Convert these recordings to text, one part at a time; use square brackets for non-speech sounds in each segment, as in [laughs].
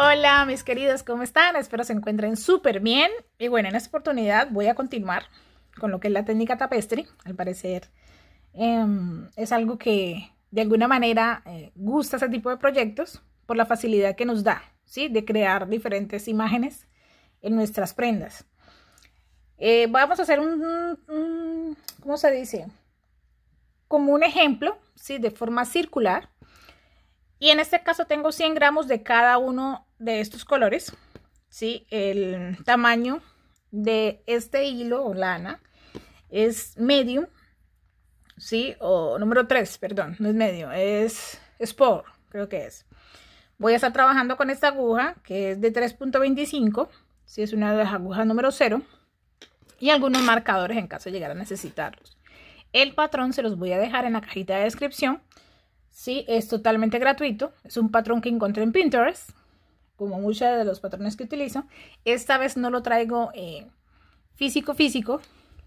Hola mis queridos, ¿cómo están? Espero se encuentren súper bien. Y bueno, en esta oportunidad voy a continuar con lo que es la técnica tapestry. Al parecer em, es algo que de alguna manera eh, gusta ese tipo de proyectos por la facilidad que nos da, ¿sí? De crear diferentes imágenes en nuestras prendas. Eh, vamos a hacer un, un, ¿cómo se dice? Como un ejemplo, ¿sí? De forma circular. Y en este caso tengo 100 gramos de cada uno de estos colores, ¿sí? El tamaño de este hilo o lana es medio, ¿sí? O número 3, perdón, no es medio, es sport, creo que es. Voy a estar trabajando con esta aguja que es de 3.25, si es una de las agujas número 0 y algunos marcadores en caso de llegar a necesitarlos. El patrón se los voy a dejar en la cajita de descripción. Sí, es totalmente gratuito. Es un patrón que encontré en Pinterest como muchos de los patrones que utilizo. Esta vez no lo traigo eh, físico físico,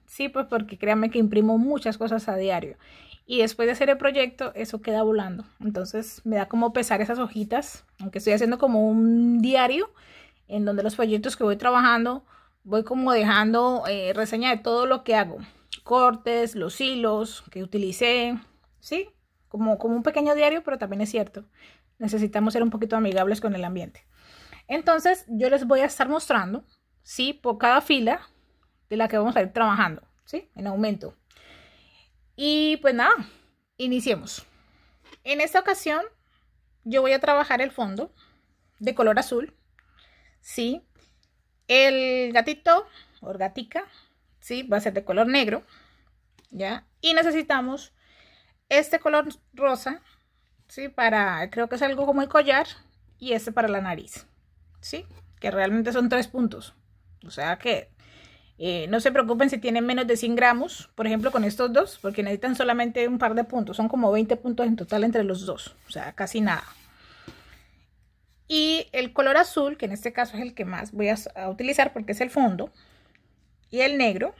sí, pues porque créanme que imprimo muchas cosas a diario. Y después de hacer el proyecto, eso queda volando. Entonces me da como pesar esas hojitas, aunque estoy haciendo como un diario en donde los proyectos que voy trabajando, voy como dejando eh, reseña de todo lo que hago. Cortes, los hilos que utilicé, ¿sí? Como, como un pequeño diario, pero también es cierto. Necesitamos ser un poquito amigables con el ambiente. Entonces yo les voy a estar mostrando, ¿sí? Por cada fila de la que vamos a ir trabajando, ¿sí? En aumento. Y pues nada, iniciemos. En esta ocasión yo voy a trabajar el fondo de color azul, ¿sí? El gatito o gatica, ¿sí? Va a ser de color negro, ¿ya? Y necesitamos este color rosa, ¿sí? Para, creo que es algo como el collar y este para la nariz. ¿sí? Que realmente son tres puntos. O sea que eh, no se preocupen si tienen menos de 100 gramos, por ejemplo, con estos dos, porque necesitan solamente un par de puntos. Son como 20 puntos en total entre los dos, o sea, casi nada. Y el color azul, que en este caso es el que más voy a, utilizar porque es el fondo, y el negro,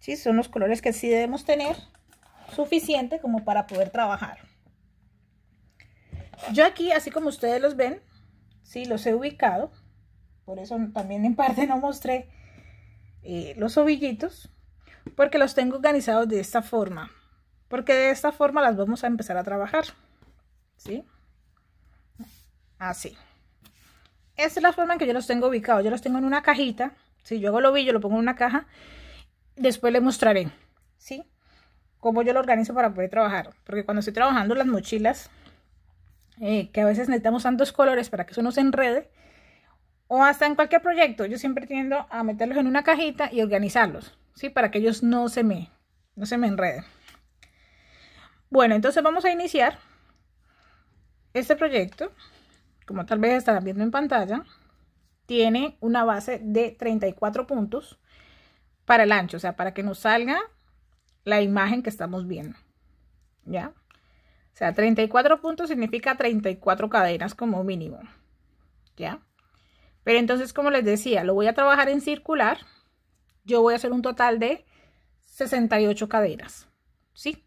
¿sí? son los colores que sí debemos tener suficiente como para poder trabajar. Yo aquí, así como ustedes los ven, Sí, los he ubicado. Por eso también en parte no mostré eh, los ovillitos. Porque los tengo organizados de esta forma. Porque de esta forma las vamos a empezar a trabajar. ¿Sí? Así. Esta es la forma en que yo los tengo ubicados. Yo los tengo en una cajita. Si yo hago el ovillo, lo pongo en una caja. Después les mostraré. ¿Sí? Cómo yo lo organizo para poder trabajar. Porque cuando estoy trabajando las mochilas eh, que a veces necesitamos tantos colores para que eso no se enrede, o hasta en cualquier proyecto, yo siempre tiendo a meterlos en una cajita y organizarlos, ¿sí? Para que ellos no se me, no se me enreden. Bueno, entonces vamos a iniciar este proyecto, como tal vez estarán viendo en pantalla, tiene una base de 34 puntos para el ancho, o sea, para que nos salga la imagen que estamos viendo, ¿ya? O sea, 34 puntos significa 34 cadenas como mínimo. ¿Ya? Pero entonces, como les decía, lo voy a trabajar en circular. Yo voy a hacer un total de 68 cadenas. ¿Sí?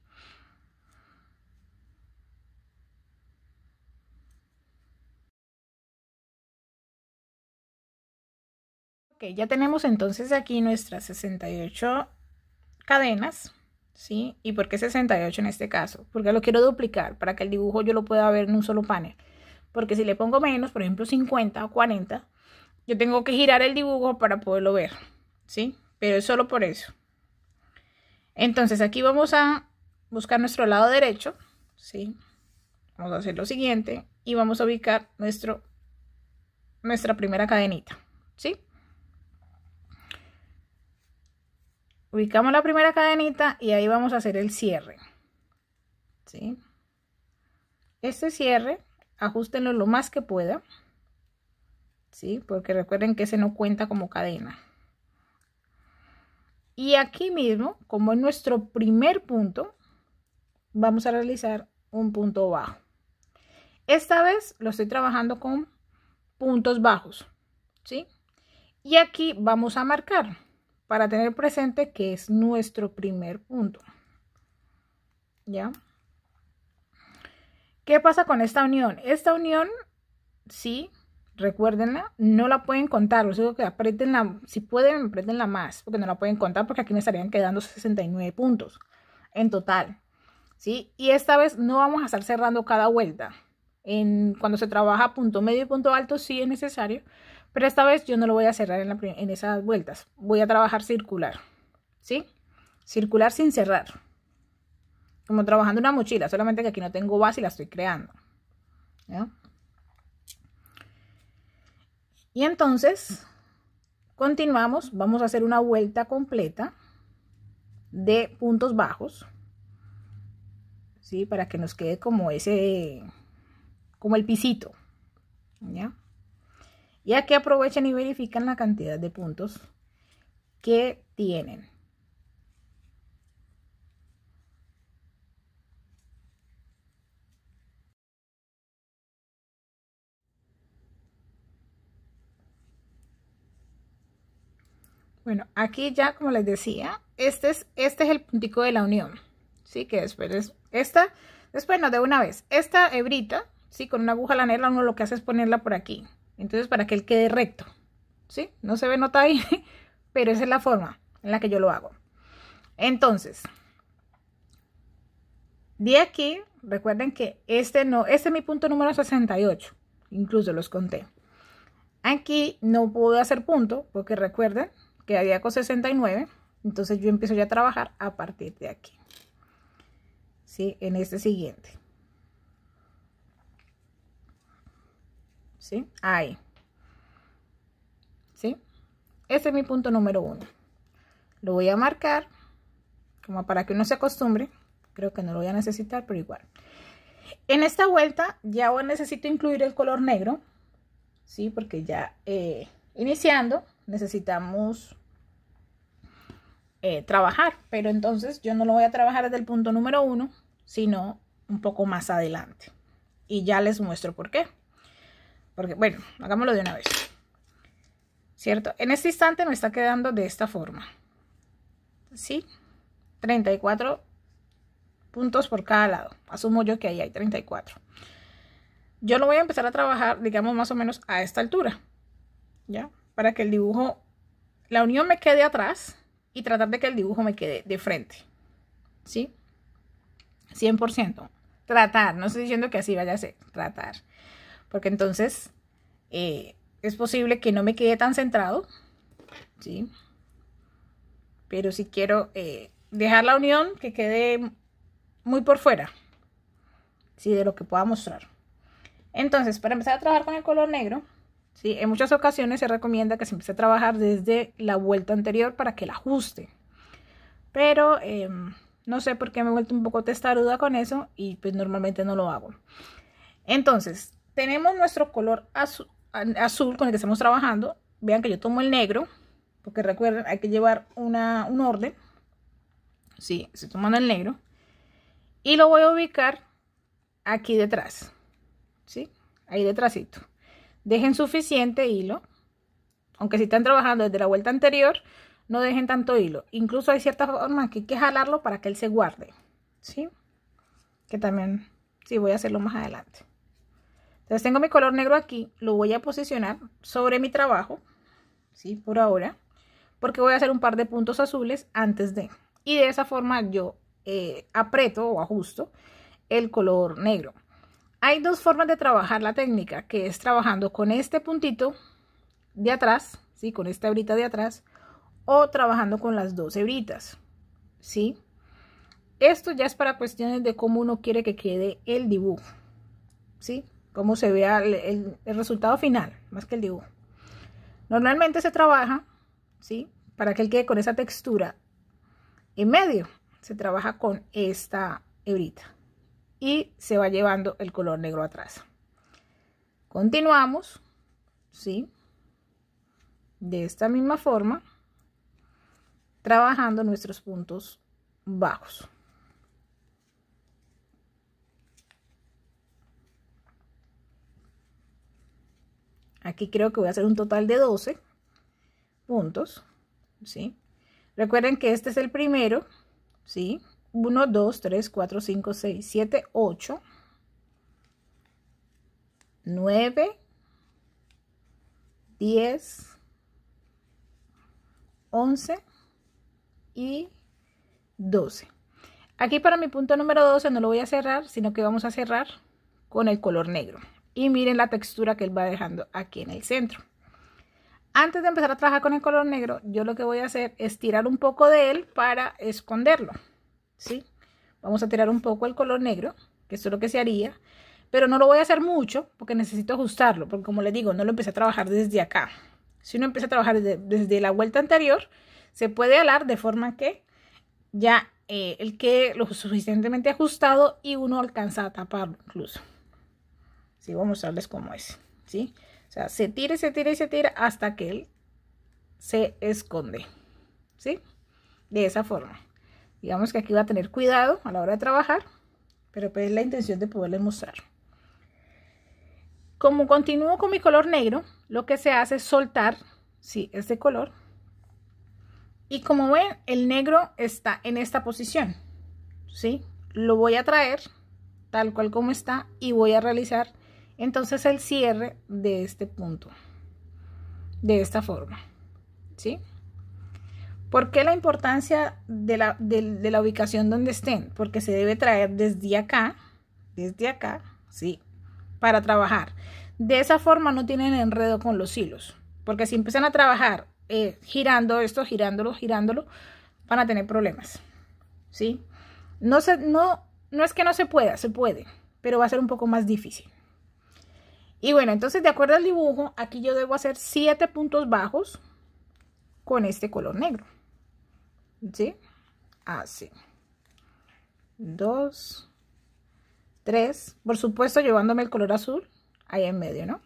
Ok, ya tenemos entonces aquí nuestras 68 cadenas. ¿sí? ¿Y por qué 68 en este caso? Porque lo quiero duplicar para que el dibujo yo lo pueda ver en un solo panel. Porque si le pongo menos, por ejemplo 50 o 40, yo tengo que girar el dibujo para poderlo ver, ¿sí? Pero es solo por eso. Entonces aquí vamos a buscar nuestro lado derecho, ¿sí? Vamos a hacer lo siguiente y vamos a ubicar nuestro, nuestra primera cadenita, ¿sí? ubicamos la primera cadenita y ahí vamos a hacer el cierre ¿sí? este cierre ajustenlo lo más que pueda ¿sí? porque recuerden que ese no cuenta como cadena y aquí mismo como en nuestro primer punto vamos a realizar un punto bajo esta vez lo estoy trabajando con puntos bajos ¿sí? y aquí vamos a marcar para tener presente que es nuestro primer punto. ¿Ya? ¿Qué pasa con esta unión? Esta unión, sí, recuérdenla, no la pueden contar, lo digo que la, si pueden, la más, porque no la pueden contar, porque aquí me estarían quedando 69 puntos en total, ¿sí? Y esta vez no vamos a estar cerrando cada vuelta. En, cuando se trabaja punto medio y punto alto, sí es necesario, pero esta vez yo no lo voy a cerrar en, esas vueltas. Voy a trabajar circular, ¿sí? Circular sin cerrar. Como trabajando una mochila, solamente que aquí no tengo base y la estoy creando. ¿ya? Y entonces, continuamos, vamos a hacer una vuelta completa de puntos bajos, ¿sí? Para que nos quede como ese, como el pisito, ¿ya? Y que aprovechen y verifican la cantidad de puntos que tienen. Bueno, aquí ya como les decía, este es, este es el puntico de la unión, ¿sí? Que después, es, esta, después no, de una vez, esta hebrita, ¿sí? Con una aguja lanera uno lo que hace es ponerla por aquí, entonces, para que él quede recto. ¿Sí? No se ve nota ahí, [laughs] pero esa es la forma en la que yo lo hago. Entonces, de aquí, recuerden que este no, este es mi punto número 68. Incluso los conté. Aquí no pude hacer punto, porque recuerden que había con 69. Entonces yo empiezo ya a trabajar a partir de aquí. ¿Sí? En este siguiente. ¿sí? Ahí. ¿Sí? Ese es mi punto número uno. Lo voy a marcar como para que uno se acostumbre. Creo que no lo voy a necesitar, pero igual. En esta vuelta ya necesito incluir el color negro, ¿sí? Porque ya eh, iniciando necesitamos eh, trabajar, pero entonces yo no lo voy a trabajar desde el punto número uno, sino un poco más adelante. Y ya les muestro por qué. Porque, bueno, hagámoslo de una vez. ¿Cierto? En este instante me está quedando de esta forma. ¿Sí? 34 puntos por cada lado. Asumo yo que ahí hay 34. Yo lo voy a empezar a trabajar, digamos, más o menos a esta altura. ¿Ya? Para que el dibujo, la unión me quede atrás y tratar de que el dibujo me quede de frente. ¿Sí? 100%. Tratar, no estoy diciendo que así vaya a ser, tratar porque entonces eh, es posible que no me quede tan centrado, ¿sí? Pero si quiero eh, dejar la unión que quede muy por fuera, ¿sí? De lo que pueda mostrar. Entonces, para empezar a trabajar con el color negro, ¿sí? En muchas ocasiones se recomienda que se empiece a trabajar desde la vuelta anterior para que la ajuste. Pero em, no sé por qué me he vuelto un poco testaruda con eso y pues normalmente no lo hago. Entonces, tenemos nuestro color azul, con el que estamos trabajando. Vean que yo tomo el negro, porque recuerden, hay que llevar un orden. Sí, estoy tomando el negro. Y lo voy a ubicar aquí detrás. ¿Sí? Ahí detrásito. Dejen suficiente hilo. Aunque si están trabajando desde la vuelta anterior, no dejen tanto hilo. Incluso hay ciertas formas que hay que jalarlo para que él se guarde. ¿Sí? Que también, sí, voy a hacerlo más adelante. Entonces tengo mi color negro aquí, lo voy a posicionar sobre mi trabajo, ¿sí? Por ahora, porque voy a hacer un par de puntos azules antes de. Y de esa forma yo eh, aprieto o ajusto el color negro. Hay dos formas de trabajar la técnica, que es trabajando con este puntito de atrás, ¿sí? Con esta hebrita de atrás, o trabajando con las dos hebritas, ¿sí? Esto ya es para cuestiones de cómo uno quiere que quede el dibujo, ¿sí? cómo se vea el, resultado final, más que el dibujo. Normalmente se trabaja, ¿sí? Para que él quede con esa textura en medio, se trabaja con esta hebrita y se va llevando el color negro atrás. Continuamos, ¿sí? De esta misma forma, trabajando nuestros puntos bajos. Aquí creo que voy a hacer un total de 12 puntos, ¿sí? Recuerden que este es el primero, ¿sí? 1, 2, 3, 4, 5, 6, 7, 8, 9, 10, 11 y 12. Aquí para mi punto número 12 no lo voy a cerrar, sino que vamos a cerrar con el color negro. Y miren la textura que él va dejando aquí en el centro. Antes de empezar a trabajar con el color negro, yo lo que voy a hacer es tirar un poco de él para esconderlo. ¿sí? Vamos a tirar un poco el color negro, que es lo que se haría. Pero no lo voy a hacer mucho porque necesito ajustarlo, porque como les digo, no lo empecé a trabajar desde acá. Si uno empieza a trabajar desde, la vuelta anterior, se puede alar de forma que ya el eh, que lo suficientemente ajustado y uno alcanza a taparlo incluso. Sí, voy a mostrarles cómo es, ¿sí? O sea, se tira, se tira y se tira hasta que él se esconde, ¿sí? De esa forma. Digamos que aquí va a tener cuidado a la hora de trabajar, pero pues es la intención de poderles mostrar. Como continúo con mi color negro, lo que se hace es soltar, sí, este color. Y como ven, el negro está en esta posición, ¿sí? Lo voy a traer tal cual como está y voy a realizar entonces el cierre de este punto, de esta forma, ¿sí? ¿Por qué la importancia de la, la ubicación donde estén? Porque se debe traer desde acá, desde acá, ¿sí? Para trabajar. De esa forma no tienen enredo con los hilos, porque si empiezan a trabajar eh, girando esto, girándolo, girándolo, van a tener problemas, ¿sí? No, no, no es que no se pueda, se puede, pero va a ser un poco más difícil. Y bueno, entonces de acuerdo al dibujo, aquí yo debo hacer siete puntos bajos con este color negro. ¿Sí? Así. Dos. Tres. Por supuesto, llevándome el color azul ahí en medio, ¿no?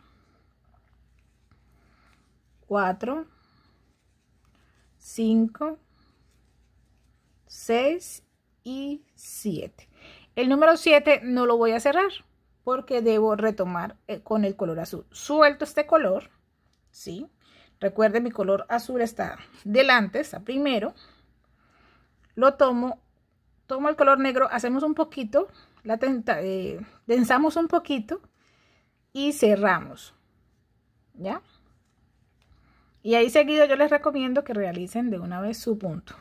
Cuatro. Cinco. Seis. y siete. El número siete no lo voy a cerrar porque debo retomar eh, con el color azul. Suelto este color, ¿sí? Recuerden, mi color azul está delante, está primero. Lo tomo, tomo el color negro, hacemos un poquito, la eh, un poquito y cerramos, ¿ya? Y ahí seguido yo les recomiendo que realicen de una vez su punto.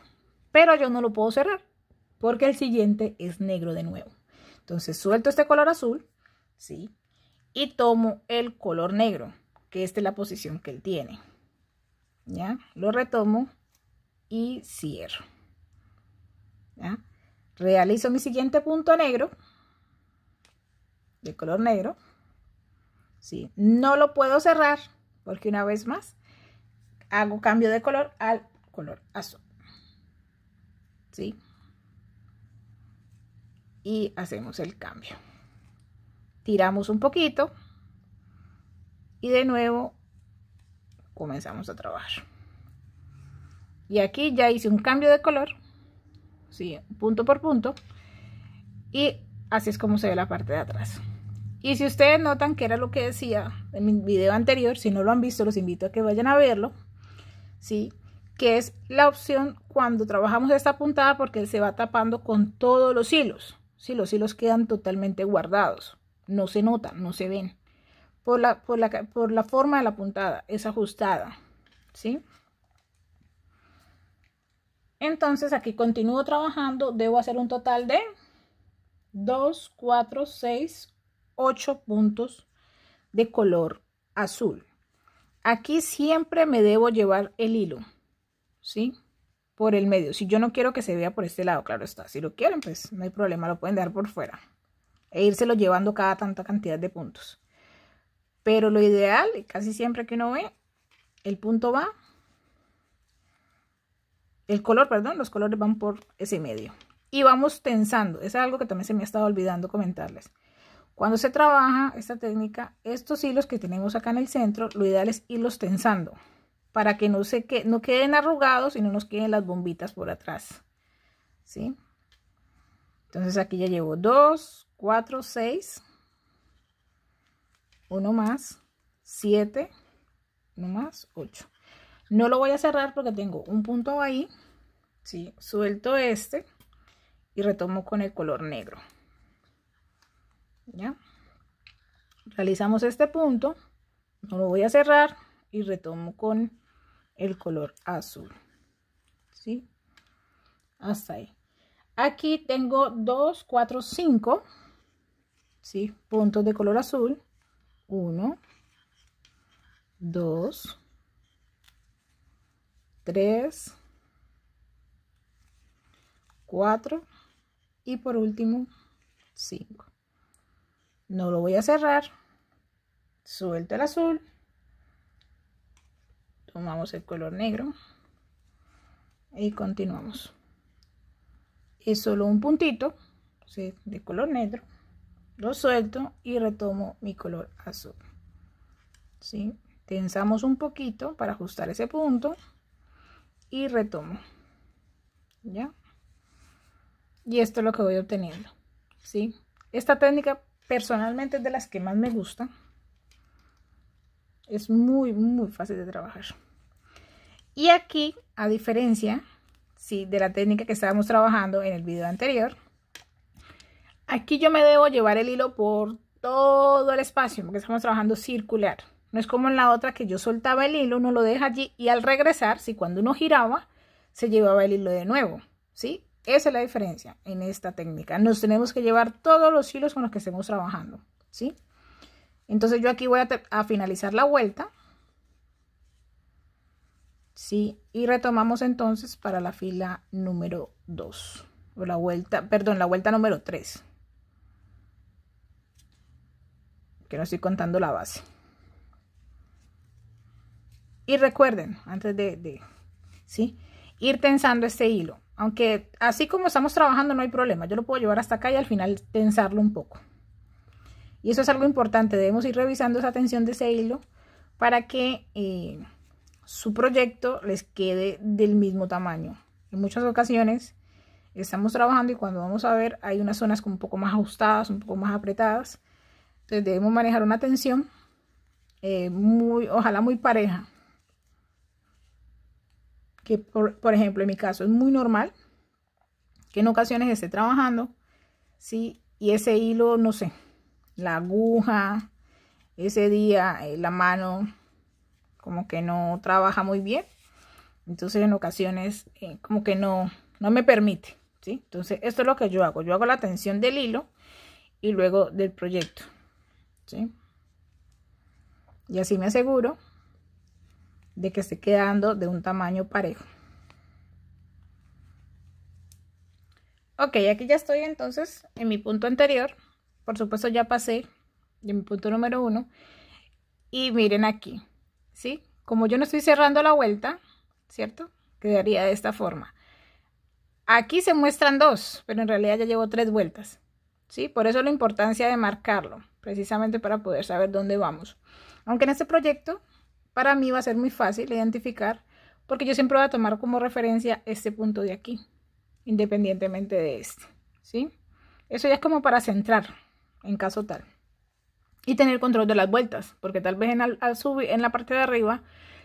Pero yo no lo puedo cerrar porque el siguiente es negro de nuevo. Entonces suelto este color azul, ¿sí? Y tomo el color negro, que esta es la posición que él tiene. ¿Ya? Lo retomo y cierro. ¿Ya? Realizo mi siguiente punto negro, de color negro. ¿Sí? No lo puedo cerrar, porque una vez más, hago cambio de color al color azul. ¿Sí? Y hacemos el cambio tiramos un poquito y de nuevo comenzamos a trabajar y aquí ya hice un cambio de color ¿sí? punto por punto y así es como se ve la parte de atrás y si ustedes notan que era lo que decía en mi video anterior, si no lo han visto los invito a que vayan a verlo ¿sí? que es la opción cuando trabajamos esta puntada porque se va tapando con todos los hilos si los hilos quedan totalmente guardados no se nota, no se ven. Por la, por la, por la forma de la puntada, es ajustada, ¿sí? Entonces aquí continúo trabajando, debo hacer un total de 2, 4, 6, 8 puntos de color azul. Aquí siempre me debo llevar el hilo, ¿sí? Por el medio. Si yo no quiero que se vea por este lado, claro está. Si lo quieren, pues no hay problema, lo pueden dar por fuera e írselo llevando cada tanta cantidad de puntos. Pero lo ideal, y casi siempre que uno ve, el punto va, el color, perdón, los colores van por ese medio. Y vamos tensando, es algo que también se me ha estado olvidando comentarles. Cuando se trabaja esta técnica, estos hilos que tenemos acá en el centro, lo ideal es irlos tensando para que no, se que, no queden arrugados y no nos queden las bombitas por atrás. ¿Sí? Entonces aquí ya llevo 2, 4, 6, 1 más, 7, 1 más, 8. No lo voy a cerrar porque tengo un punto ahí, ¿sí? suelto este y retomo con el color negro. Realizamos este punto, no lo voy a cerrar y retomo con el color azul. Hasta ahí. Aquí tengo 2, 4, 5, Puntos de color azul. 1, 2, 3, 4 y por último 5. No lo voy a cerrar. Suelto el azul. Tomamos el color negro y continuamos es solo un puntito de color negro lo suelto y retomo mi color azul ¿sí? tensamos un poquito para ajustar ese punto y retomo ya y esto es lo que voy obteniendo ¿sí? esta técnica personalmente es de las que más me gusta es muy muy fácil de trabajar y aquí a diferencia ¿sí? de la técnica que estábamos trabajando en el video anterior. Aquí yo me debo llevar el hilo por todo el espacio, porque estamos trabajando circular. No es como en la otra que yo soltaba el hilo, uno lo deja allí y al regresar, si cuando uno giraba, se llevaba el hilo de nuevo, ¿sí? Esa es la diferencia en esta técnica. Nos tenemos que llevar todos los hilos con los que estemos trabajando, ¿sí? Entonces yo aquí voy a finalizar la vuelta. ¿sí? Y retomamos entonces para la fila número 2, o la vuelta, perdón, la vuelta número 3. Que no estoy contando la base. Y recuerden, antes de, ¿sí? Ir tensando este hilo. Aunque así como estamos trabajando no hay problema. Yo lo puedo llevar hasta acá y al final tensarlo un poco. Y eso es algo importante. Debemos ir revisando esa tensión de ese hilo para que... Eh, su proyecto les quede del mismo tamaño. En muchas ocasiones estamos trabajando y cuando vamos a ver hay unas zonas un poco más ajustadas, un poco más apretadas. Entonces debemos manejar una tensión eh, muy, ojalá muy pareja. Que por, ejemplo en mi caso es muy normal que en ocasiones esté trabajando, ¿sí? Y ese hilo, no sé, la aguja, ese día, eh, la mano como que no trabaja muy bien. Entonces en ocasiones eh, como que no, no me permite. ¿sí? Entonces esto es lo que yo hago. Yo hago la tensión del hilo y luego del proyecto. ¿sí? Y así me aseguro de que esté quedando de un tamaño parejo. Ok, aquí ya estoy entonces en mi punto anterior. Por supuesto ya pasé de mi punto número uno. Y miren aquí, ¿sí? Como yo no estoy cerrando la vuelta, ¿cierto? Quedaría de esta forma. Aquí se muestran dos, pero en realidad ya llevo tres vueltas, ¿sí? Por eso la importancia de marcarlo, precisamente para poder saber dónde vamos. Aunque en este proyecto, para mí va a ser muy fácil identificar, porque yo siempre voy a tomar como referencia este punto de aquí, independientemente de este, ¿sí? Eso ya es como para centrar, en caso tal y tener control de las vueltas, porque tal vez en, al, en la parte de arriba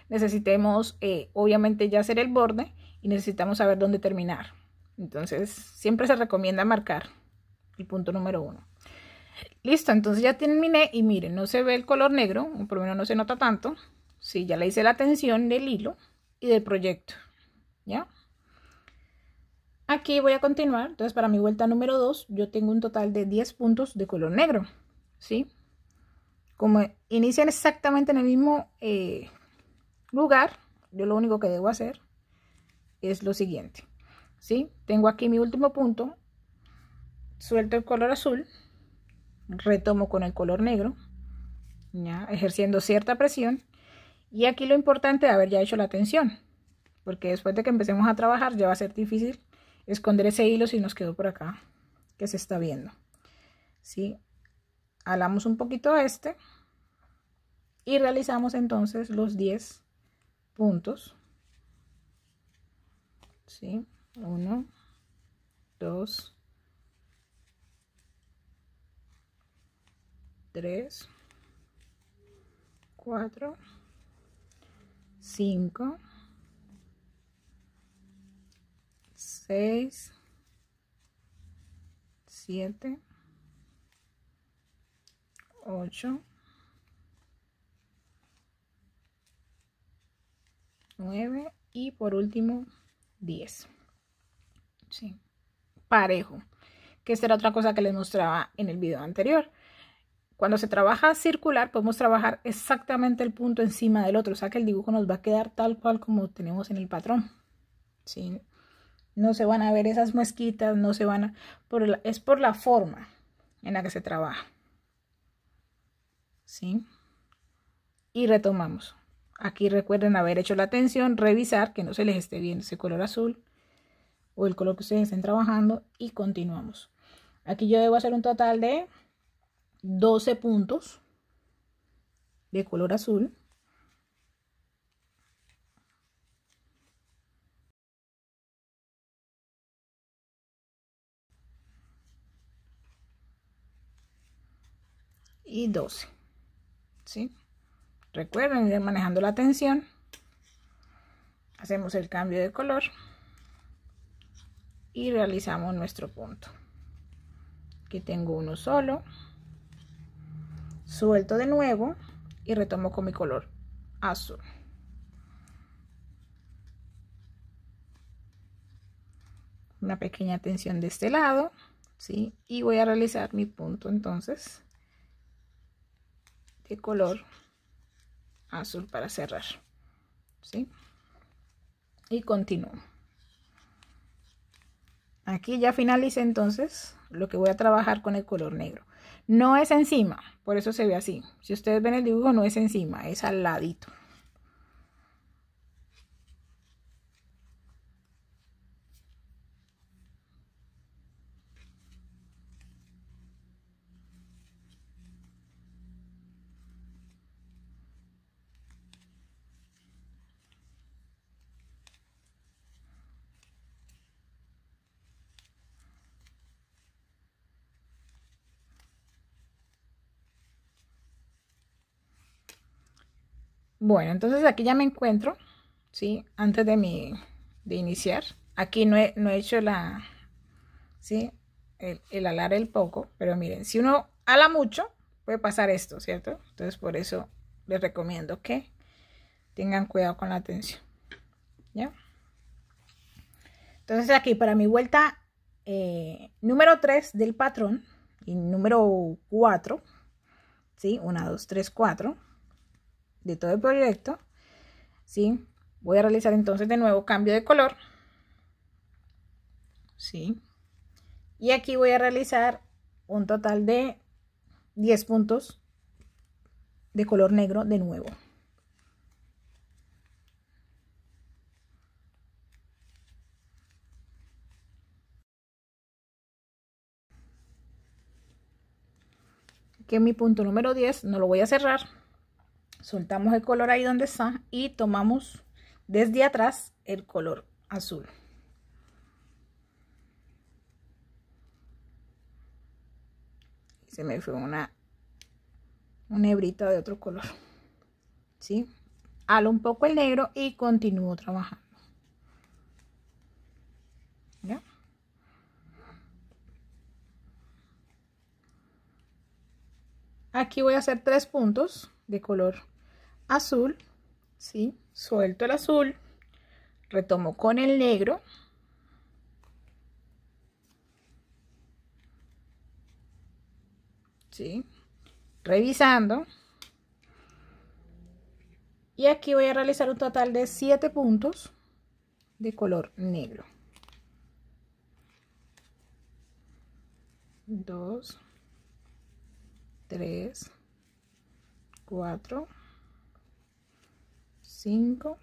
necesitemos eh, obviamente ya hacer el borde y necesitamos saber dónde terminar. Entonces siempre se recomienda marcar el punto número uno. Listo, entonces ya terminé y miren, no se ve el color negro, por lo menos no se nota tanto. Sí, ya le hice la tensión del hilo y del proyecto. ¿Ya? Aquí voy a continuar. Entonces, para mi vuelta número 2, yo tengo un total de 10 puntos de color negro. ¿Sí? como inician exactamente en el mismo eh, lugar, yo lo único que debo hacer es lo siguiente. ¿sí? Tengo aquí mi último punto, suelto el color azul, retomo con el color negro, ya, ejerciendo cierta presión. Y aquí lo importante es haber ya hecho la tensión, porque después de que empecemos a trabajar ya va a ser difícil esconder ese hilo si nos quedó por acá, que se está viendo. ¿sí? alamos un poquito a este y realizamos entonces los 10 puntos. ¿Sí? 1, 2, 3, 4, 5, 6, 7, 8, 9 y por último 10. Sí. Parejo, que esta era otra cosa que les mostraba en el video anterior. Cuando se trabaja circular, podemos trabajar exactamente el punto encima del otro, o sea que el dibujo nos va a quedar tal cual como tenemos en el patrón. ¿sí? No se van a ver esas mezquitas. no se van a... Por es por la forma en la que se trabaja. ¿sí? Y retomamos. Aquí recuerden haber hecho la atención revisar que no se les esté viendo ese color azul o el color que ustedes estén trabajando y continuamos. Aquí yo debo hacer un total de 12 puntos de color azul. y 12. ¿sí? Recuerden ir manejando la tensión. Hacemos el cambio de color y realizamos nuestro punto. Aquí tengo uno solo. Suelto de nuevo y retomo con mi color azul. Una pequeña tensión de este lado, ¿sí? Y voy a realizar mi punto entonces color azul para cerrar ¿sí? y continuo. aquí ya finalice entonces lo que voy a trabajar con el color negro no es encima por eso se ve así si ustedes ven el dibujo no es encima es al ladito Bueno, entonces aquí ya me encuentro, ¿sí? Antes de, mi, de iniciar. Aquí no he, hecho la, ¿sí? El, alar el poco, pero miren, si uno ala mucho, puede pasar esto, ¿cierto? Entonces por eso les recomiendo que tengan cuidado con la tensión, ¿ya? Entonces aquí para mi vuelta eh, número 3 del patrón y número 4, ¿sí? 1, 2, 3, 4 de todo el proyecto. ¿Sí? Voy a realizar entonces de nuevo cambio de color. ¿Sí? Y aquí voy a realizar un total de 10 puntos de color negro de nuevo. que mi punto número 10 no lo voy a cerrar soltamos el color ahí donde está y tomamos desde atrás el color azul se me fue una una hebrita de otro color ¿sí? halo un poco el negro y continúo trabajando aquí voy a hacer tres puntos de color azul, ¿sí? Suelto el azul, retomo con el negro. ¿Sí? Revisando. Y aquí voy a realizar un total de 7 puntos de color negro. dos, 3, 4, 5,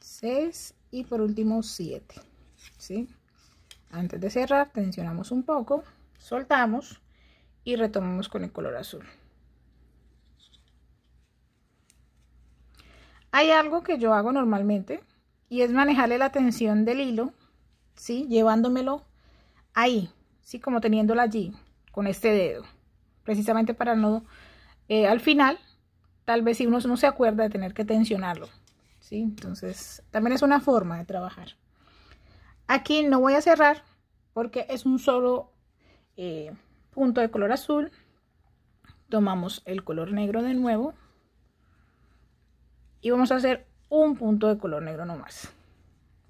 6 y por último 7. ¿sí? Antes de cerrar tensionamos un poco, soltamos y retomamos con el color azul. Hay algo que yo hago normalmente y es manejarle la tensión del hilo, ¿sí? llevándomelo ahí, ¿sí? como teniéndolo allí con este dedo, precisamente para no, eh, al final, tal vez si uno no se acuerda de tener que tensionarlo, ¿sí? Entonces, también es una forma de trabajar. Aquí no voy a cerrar porque es un solo eh, punto de color azul. Tomamos el color negro de nuevo y vamos a hacer un punto de color negro nomás,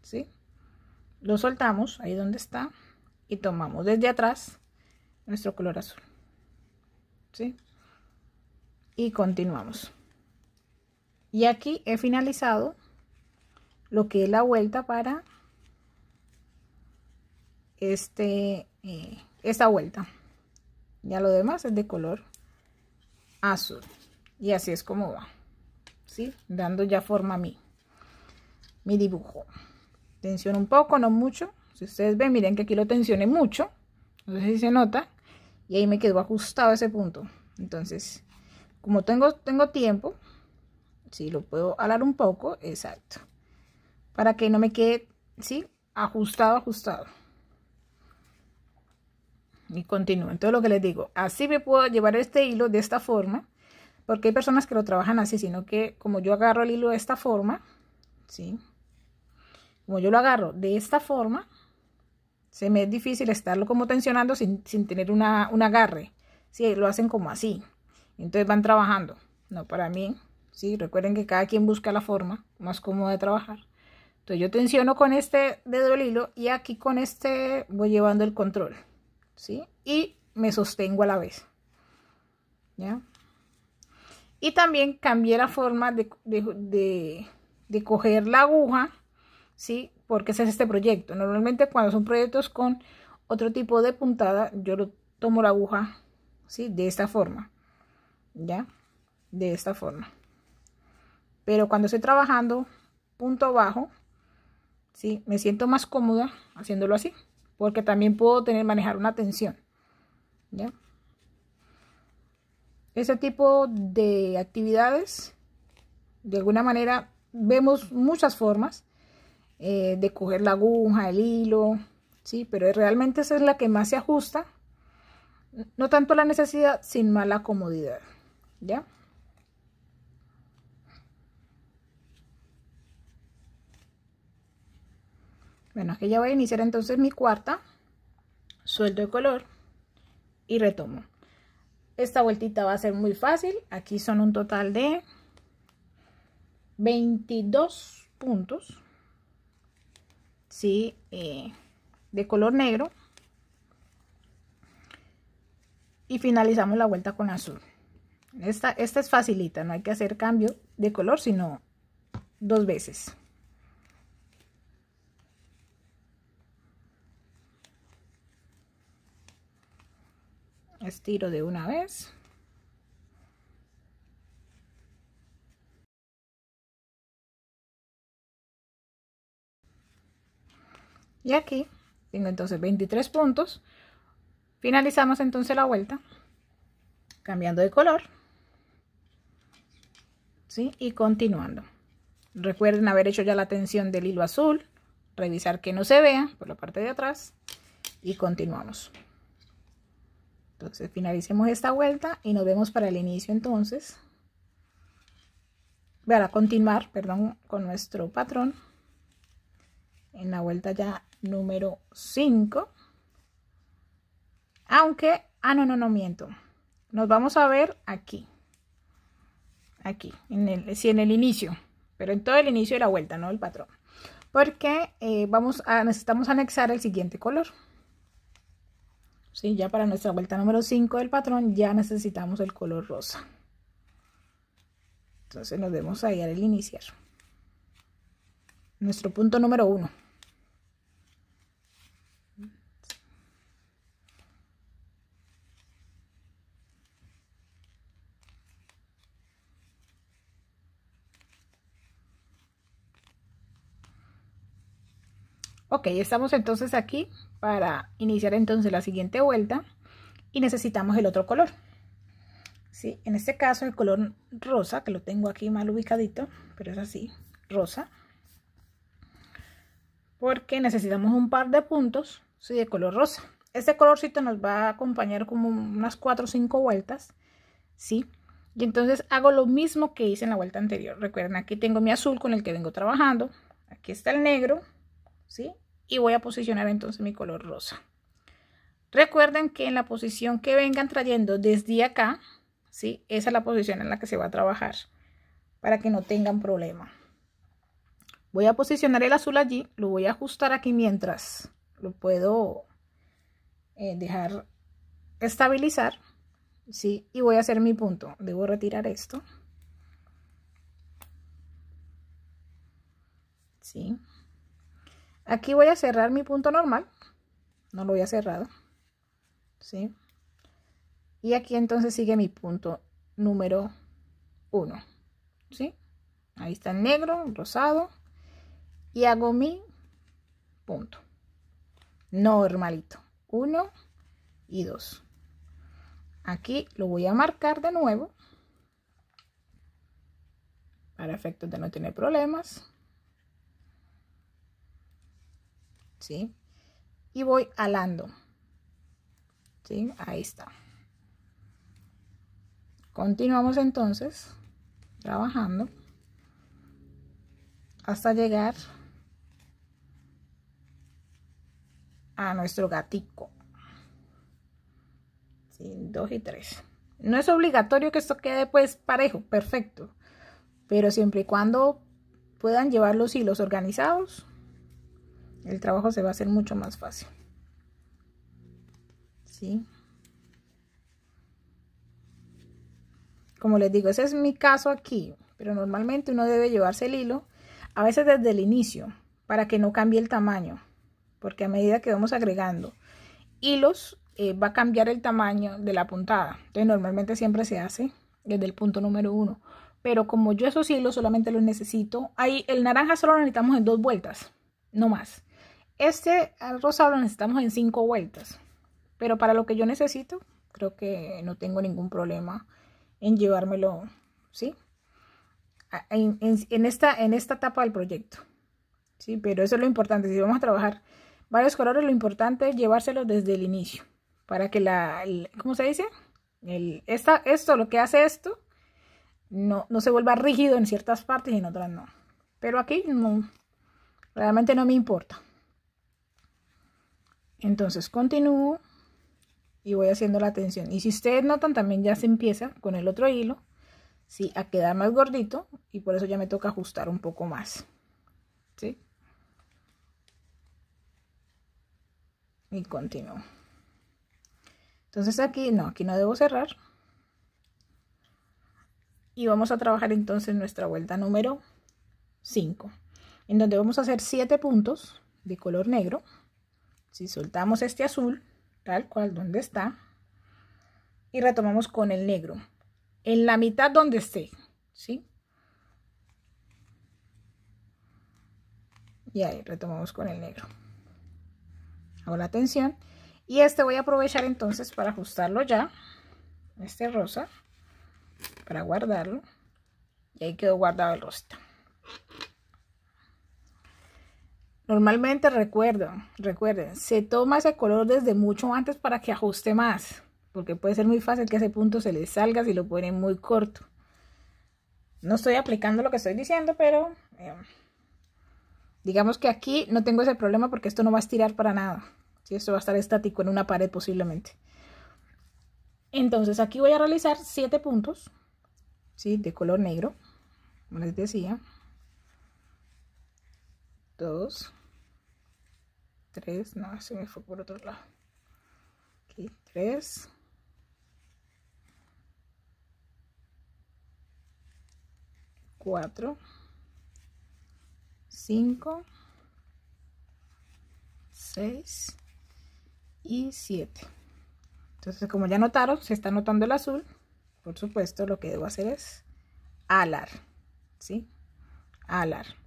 ¿sí? Lo soltamos ahí donde está y tomamos desde atrás nuestro color azul. ¿Sí? Y continuamos. Y aquí he finalizado lo que es la vuelta para este, eh, esta vuelta. Ya lo demás es de color azul. Y así es como va. ¿Sí? Dando ya forma a mí. Mi dibujo. Tensiono un poco, no mucho. Si ustedes ven, miren que aquí lo tensioné mucho. Entonces sé si se nota y ahí me quedó ajustado ese punto. Entonces, como tengo, tengo tiempo, si Lo puedo alar un poco, exacto. Para que no me quede, ¿sí? Ajustado, ajustado. Y continúo. Entonces lo que les digo, así me puedo llevar este hilo de esta forma. Porque hay personas que lo trabajan así, sino que como yo agarro el hilo de esta forma, ¿sí? Como yo lo agarro de esta forma, se me es difícil estarlo como tensionando sin, tener una, un agarre. Sí, lo hacen como así. Entonces van trabajando. No, para mí, sí, recuerden que cada quien busca la forma más cómoda de trabajar. Entonces yo tensiono con este dedo del hilo y aquí con este voy llevando el control. ¿Sí? Y me sostengo a la vez. ¿Ya? Y también cambié la forma de, de coger la aguja, ¿sí? porque ese es este proyecto. Normalmente cuando son proyectos con otro tipo de puntada, yo lo tomo la aguja, ¿sí? De esta forma, ¿ya? De esta forma. Pero cuando estoy trabajando punto bajo, ¿sí? Me siento más cómoda haciéndolo así, porque también puedo tener, manejar una tensión, ¿ya? Ese tipo de actividades, de alguna manera, vemos muchas formas eh, de coger la aguja, el hilo, ¿sí? Pero realmente esa es la que más se ajusta, no tanto la necesidad, sino mala la comodidad, ¿ya? Bueno, aquí ya voy a iniciar entonces mi cuarta, suelto el color y retomo. Esta vueltita va a ser muy fácil, aquí son un total de 22 puntos. ¿sí? Eh, de color negro. Y finalizamos la vuelta con azul. Esta, esta es facilita, no hay que hacer cambio de color, sino dos veces. Estiro de una vez. Y aquí tengo entonces 23 puntos. Finalizamos entonces la vuelta cambiando de color. ¿sí? Y continuando. Recuerden haber hecho ya la tensión del hilo azul, revisar que no se vea por la parte de atrás y continuamos. Entonces finalicemos esta vuelta y nos vemos para el inicio entonces. Para continuar, perdón, con nuestro patrón en la vuelta ya número 5. Aunque, ah, no, no, no miento. Nos vamos a ver aquí. Aquí, en el, sí, en el inicio, pero en todo el inicio de la vuelta, no el patrón. Porque eh, vamos a, necesitamos anexar el siguiente color. Sí, ya para nuestra vuelta número 5 del patrón ya necesitamos el color rosa. Entonces nos vemos ahí al iniciar. Nuestro punto número 1. Ok, estamos entonces aquí para iniciar entonces la siguiente vuelta y necesitamos el otro color. ¿Sí? En este caso el color rosa, que lo tengo aquí mal ubicadito, pero es así, rosa. Porque necesitamos un par de puntos ¿sí? de color rosa. Este colorcito nos va a acompañar como unas 4 o 5 vueltas. ¿sí? Y entonces hago lo mismo que hice en la vuelta anterior. Recuerden, aquí tengo mi azul con el que vengo trabajando. Aquí está el negro, y voy a posicionar entonces mi color rosa. Recuerden que en la posición que vengan trayendo desde acá, ¿sí? Esa es la posición en la que se va a trabajar para que no tengan problema. Voy a posicionar el azul allí, lo voy a ajustar aquí mientras lo puedo eh, dejar estabilizar, ¿sí? Y voy a hacer mi punto. Debo retirar esto. ¿Sí? Aquí voy a cerrar mi punto normal. No lo voy a cerrar, ¿Sí? Y aquí entonces sigue mi punto número 1. ¿Sí? Ahí está negro, rosado. Y hago mi punto. Normalito. 1 y 2. Aquí lo voy a marcar de nuevo. Para efectos de no tener problemas. ¿sí? Y voy alando, Ahí está. Continuamos entonces trabajando hasta llegar a nuestro gatico. Dos y tres. No es obligatorio que esto quede pues parejo, perfecto. Pero siempre y cuando puedan llevar los hilos organizados, el trabajo se va a hacer mucho más fácil. ¿Sí? Como les digo, ese es mi caso aquí, pero normalmente uno debe llevarse el hilo, a veces desde el inicio, para que no cambie el tamaño, porque a medida que vamos agregando hilos, eh, va a cambiar el tamaño de la puntada. Entonces normalmente siempre se hace desde el punto número uno. Pero como yo esos hilos solamente los necesito, ahí el naranja solo lo necesitamos en dos vueltas, no más. Este rosado lo necesitamos en cinco vueltas. Pero para lo que yo necesito, creo que no tengo ningún problema en llevármelo, ¿sí? En, esta, en esta etapa del proyecto. ¿sí? Pero eso es lo importante. Si vamos a trabajar varios colores, lo importante es llevárselo desde el inicio. Para que la, ¿cómo se dice? El, esto, lo que hace esto, no, no se vuelva rígido en ciertas partes y en otras no. Pero aquí no, realmente no me importa. Entonces continúo y voy haciendo la tensión. Y si ustedes notan, también ya se empieza con el otro hilo, ¿sí? A quedar más gordito y por eso ya me toca ajustar un poco más, ¿sí? Y continúo. Entonces aquí, no, aquí no debo cerrar. Y vamos a trabajar entonces nuestra vuelta número 5, en donde vamos a hacer 7 puntos de color negro. Si soltamos este azul, tal cual donde está, y retomamos con el negro, en la mitad donde esté, ¿sí? Y ahí retomamos con el negro. Ahora atención. Y este voy a aprovechar entonces para ajustarlo ya. Este rosa. Para guardarlo. Y ahí quedó guardado el rosita. Normalmente recuerdo, recuerden, se toma ese color desde mucho antes para que ajuste más, porque puede ser muy fácil que ese punto se le salga si lo ponen muy corto. No estoy aplicando lo que estoy diciendo, pero eh, digamos que aquí no tengo ese problema porque esto no va a estirar para nada. Si Esto va a estar estático en una pared posiblemente. Entonces aquí voy a realizar siete puntos ¿sí? de color negro, como les decía. 2, 3, no, se me fue por otro lado. Aquí 3. 4. 5. 6. y 7. Entonces, como ya notaron, se está notando el azul. Por supuesto, lo que debo hacer es alar, ¿sí? Alar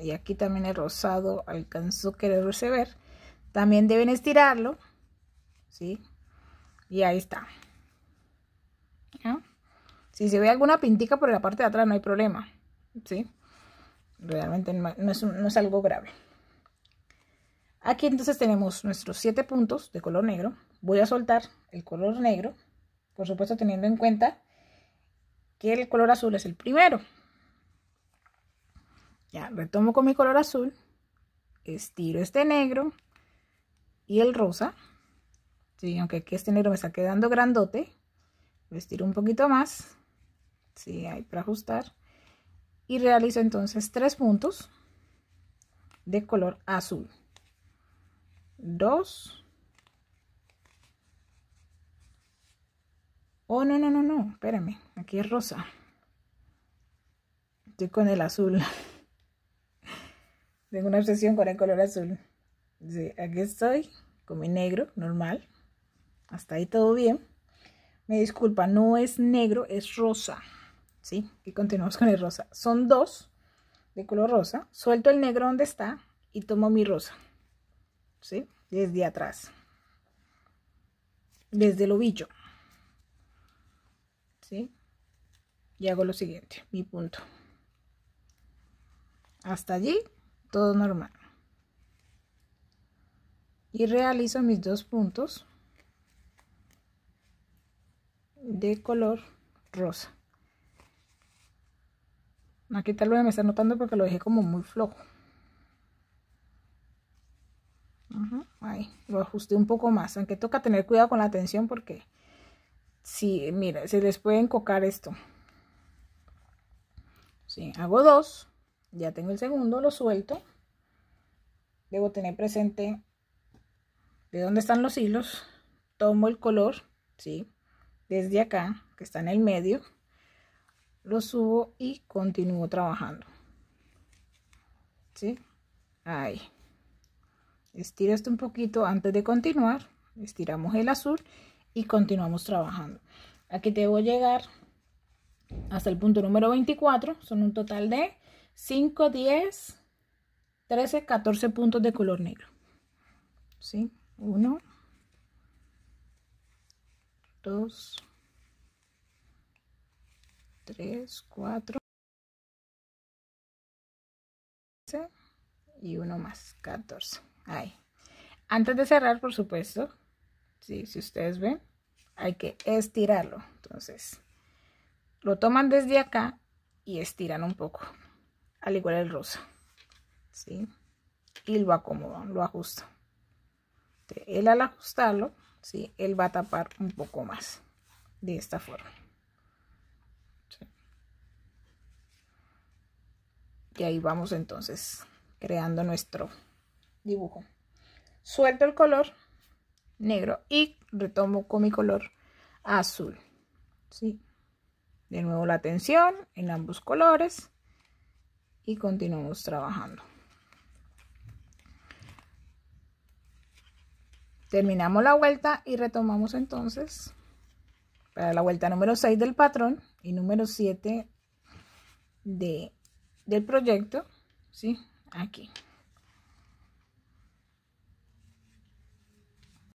y aquí también el rosado alcanzó a querer ver también deben estirarlo ¿sí? y ahí está si se ve alguna pintica por la parte de atrás no hay problema ¿sí? realmente es, no es algo grave aquí entonces tenemos nuestros siete puntos de color negro voy a soltar el color negro por supuesto teniendo en cuenta que el color azul es el primero ya, retomo con mi color azul, estiro este negro y el rosa. Sí, aunque aquí este negro me está quedando grandote, lo estiro un poquito más. Sí, hay para ajustar. Y realizo entonces tres puntos de color azul. Dos. Oh, no, no, no, no, espérame, aquí es rosa. Estoy con el azul. [laughs] Tengo una obsesión con el color azul. aquí estoy, con mi negro, normal. Hasta ahí todo bien. Me disculpa, no es negro, es rosa. ¿Sí? Y continuamos con el rosa. Son dos de color rosa. Suelto el negro donde está y tomo mi rosa. ¿Sí? Desde atrás. Desde el ovillo. ¿Sí? Y hago lo siguiente, mi punto. Hasta allí todo normal. Y realizo mis dos puntos de color rosa. Aquí tal vez me está notando porque lo dejé como muy flojo. ahí, lo ajusté un poco más, aunque toca tener cuidado con la tensión porque si, mira, se les puede encocar esto. Sí, hago dos ya tengo el segundo, lo suelto. Debo tener presente de dónde están los hilos. Tomo el color, ¿sí? Desde acá, que está en el medio. Lo subo y continúo trabajando. ¿Sí? Ahí. Estiro esto un poquito antes de continuar. Estiramos el azul y continuamos trabajando. Aquí debo llegar hasta el punto número 24. Son un total de 5, 10, 13, 14 puntos de color negro. ¿Sí? 1, 2, 3, 4, y uno más, 14. Ahí. Antes de cerrar, por supuesto, ¿sí? si ustedes ven, hay que estirarlo. Entonces, lo toman desde acá y estiran un poco al igual el rosa ¿sí? y lo acomodo lo ajusto él al ajustarlo ¿sí? él va a tapar un poco más de esta forma y ahí vamos entonces creando nuestro dibujo suelto el color negro y retomo con mi color azul ¿sí? de nuevo la tensión en ambos colores y continuamos trabajando. Terminamos la vuelta y retomamos entonces para la vuelta número 6 del patrón y número 7 de, del proyecto, ¿sí? Aquí.